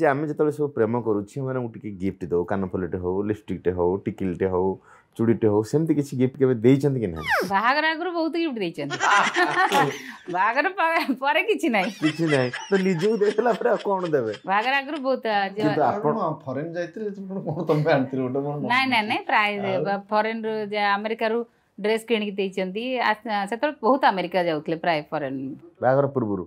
ଯେ ଆମେ ଯେତେବେଳେ ସବୁ ପ୍ରେମ କରୁ ଝିଅମାନଙ୍କୁ ଟିକେ ଗିଫ୍ଟ ଦେଉ କାନଫୁଲଟେ ହେଉ ଲିପଷ୍ଟିକ୍ଟେ ହେଉ ଟିକିଲଟେ ହେଉ ଚୁଡ଼ିଟେ ହେଉ ସେମିତି କିଛି ଗିଫ୍ଟ କେବେ ଦେଇଛନ୍ତି କି ନାହିଁ ବାହାଘର ଆଗରୁ ବହୁତ ଗିଫ୍ଟ ଦେଇଛନ୍ତି ବାହାଘର ପରେ କିଛି ନାହିଁ କିଛି ନାହିଁ ତ ନିଜକୁ ଦେଇଥିଲା ପରେ ଆଉ କ'ଣ ଦେବେ ବାହାଘର ଆଗରୁ ବହୁତ କିନ୍ତୁ ଆପଣ ଫରେନ୍ ଯାଇଥିଲେ କ'ଣ ତମେ ଆଣିଥିଲେ ଗୋଟେ ନାଇଁ ନାଇଁ ନାଇଁ ପ୍ରାୟ ଫରେନ୍ରୁ ଆମେରିକାରୁ ଡ୍ରେସ୍ କିଣିକି ଦେଇଛନ୍ତି ସେତେବେଳେ ବହୁତ ଆମେରିକା ଯାଉଥିଲେ ପ୍ରାୟ ଫରେନ୍ ବାହାଘର ପୂର୍ବରୁ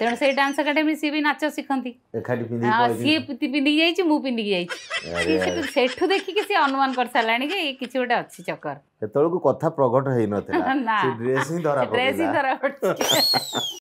ତେଣୁ ସେଇ ଡ୍ୟାନ୍ସ ଏକାଡେମୀ ସିଏ ବି ନାଚ ଶିଖନ୍ତି ସିଏ ପିନ୍ଧିକି ଯାଇଛି ମୁଁ ପିନ୍ଧିକି ଯାଇଛି ସେଠୁ ଦେଖିକି ସିଏ ଅନୁମାନ କରିସାରିଲାଣି କି କିଛି ଗୋଟେ ଅଛି ଚକର ସେତେବେଳକୁ କଥା ପ୍ରଘଟ ହେଇନଥିଲା ଡ୍ରେସ୍ ହିଁ ଧରା ଡ୍ରେସ୍ ହିଁ ଧରା ପଡୁଛି